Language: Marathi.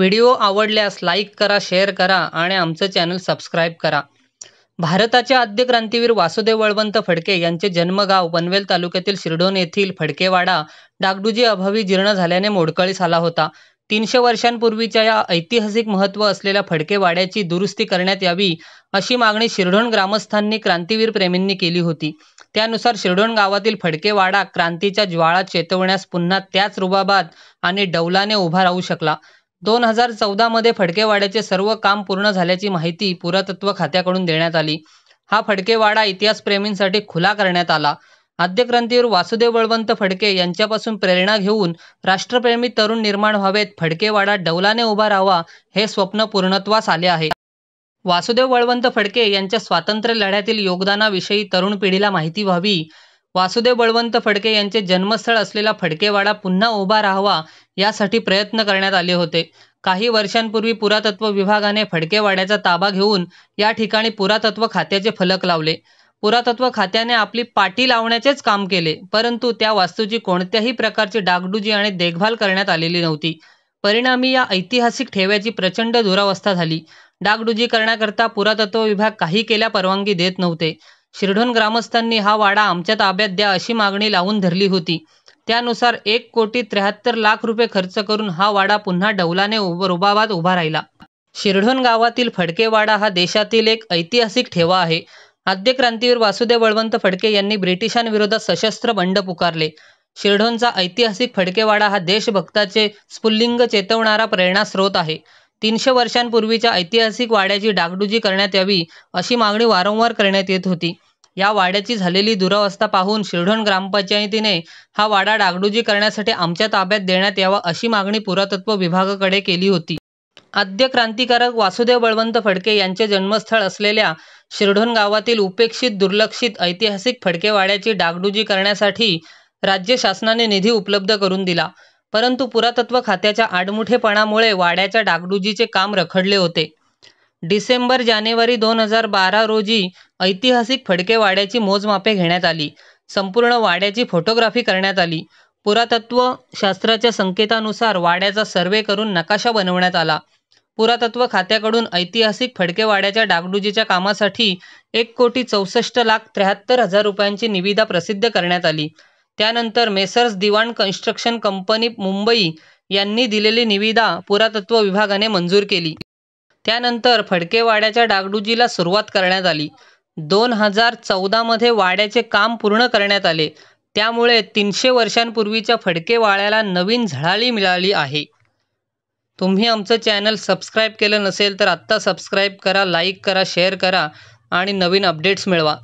व्हिडिओ आवडल्यास लाईक करा शेअर करा आणि आमचं चॅनल सबस्क्राईब करा भारताचे आद्य क्रांतीवीर वासुदेव वळवंत फडके यांचे जन्मगाव पनवेल तालुक्यातील शिरडोन येथील फडकेवाडा डागडुजी अभावी जीर्ण झाल्याने मोडकळीस आला होता तीनशे वर्षांपूर्वीच्या या ऐतिहासिक महत्व असलेल्या फडकेवाड्याची दुरुस्ती करण्यात यावी अशी मागणी शिरडोण ग्रामस्थांनी क्रांतीवीर प्रेमींनी केली होती त्यानुसार शिरडोन गावातील फडकेवाडा क्रांतीच्या ज्वाळा चेतवण्यास पुन्हा त्याच रुबाबात आणि डौलाने उभा राहू शकला दोन हजार चौदामध्ये फडकेवाड्याचे सर्व काम पूर्ण झाल्याची माहिती पुरातत्व खात्याकडून देण्यात आली हा फडकेवाडा इतिहासप्रेमींसाठी खुला करण्यात आला आद्यक्रांतीवर वासुदेव बळवंत फडके यांच्यापासून प्रेरणा घेऊन राष्ट्रप्रेमी तरुण निर्माण व्हावेत फडकेवाडा डौलाने उभा राहावा हे स्वप्न पूर्णत्वास आले आहे वासुदेव बळवंत फडके यांच्या स्वातंत्र्य लढ्यातील योगदानाविषयी तरुण पिढीला माहिती व्हावी वासुदेव बळवंत फडके यांचे जन्मस्थळ असलेला फडकेवाडा पुन्हा उभा राहावा यासाठी प्रयत्न करण्यात आले होते काही वर्षांपूर्वी पुरातत्व विभागाने फडकेवाड्याचा ताबा घेऊन या ठिकाणी पुरातत्व खात्याचे फलक लावले पुरातत्व खात्याने आपली पाटी लावण्याचेच काम केले परंतु त्या वास्तूची कोणत्याही प्रकारची डागडुजी आणि देखभाल करण्यात आलेली नव्हती परिणामी या ऐतिहासिक ठेव्याची प्रचंड दुरावस्था झाली डागडुजी करण्याकरता पुरातत्व विभाग काही केल्या परवानगी देत नव्हते शिरढोण ग्रामस्थांनी हा वाडा आमच्या ताब्यात द्या अशी मागणी लावून धरली होती त्यानुसार एक कोटी त्र्याहत्तर लाख रुपये खर्च करून हा वाडा पुन्हा डौलाने रुबाबात उभा राहिला शिरढोण गावातील फडकेवाडा हा देशातील एक ऐतिहासिक ठेवा आहे आद्य क्रांतीवीर वासुदेव बळवंत फडके यांनी ब्रिटिशांविरोधात सशस्त्र बंड पुकारले शिरढोणचा ऐतिहासिक फडकेवाडा हा देशभक्ताचे स्फुल्लिंग चेतवणारा प्रेरणास्रोत आहे तीनशे वर्षांपूर्वीच्या ऐतिहासिक वाड्याची डागडुजी करण्यात यावी अशी मागणी वारंवार करण्यात येत होती या वाड्याची झालेली दुरावस्था पाहून शिरढोण ग्रामपंचायतीने हा वाडा डागडुजी करण्यासाठी आमच्या ताब्यात देण्यात यावा अशी मागणी पुरातत्व विभागाकडे केली होती आद्य क्रांतिकारक वासुदेव बळवंत फडके यांचे जन्मस्थळ असलेल्या शिरढोण गावातील उपेक्षित दुर्लक्षित ऐतिहासिक फडके वाड्याची डागडुजी करण्यासाठी राज्य शासनाने निधी उपलब्ध करून दिला परंतु पुरातत्व खात्याच्या आडमुठेपणामुळे वाड्याच्या डागडुजीचे काम रखडले होते डिसेंबर जानेवारी दोन हजार बारा रोजी ऐतिहासिक फडके वाड्याची मोजमापे घेण्यात आली संपूर्ण वाड्याची फोटोग्राफी करण्यात आली पुरातत्व शास्त्राच्या संकेतानुसार वाड्याचा सर्वे करून नकाशा बनवण्यात आला पुरातत्व खात्याकडून ऐतिहासिक फडके वाड्याच्या डागडुजीच्या कामासाठी एक कोटी चौसष्ट लाख त्र्याहत्तर हजार रुपयांची निविदा प्रसिद्ध करण्यात आली त्यानंतर Messrs Diwan construction company Mumbai यांनी दिलेली निविदा पुरातत्व विभागाने मंजूर केली त्यानंतर फडकेवाड्याच्या डागडुजीला सुरुवात करण्यात आली दोन हजार चौदामध्ये वाड्याचे काम पूर्ण करण्यात आले त्यामुळे तीनशे वर्षांपूर्वीच्या फडकेवाड्याला नवीन झळाळी मिळाली आहे तुम्ही आमचं चॅनल सबस्क्राईब केलं नसेल तर आत्ता सबस्क्राईब करा लाईक करा शेअर करा आणि नवीन अपडेट्स मिळवा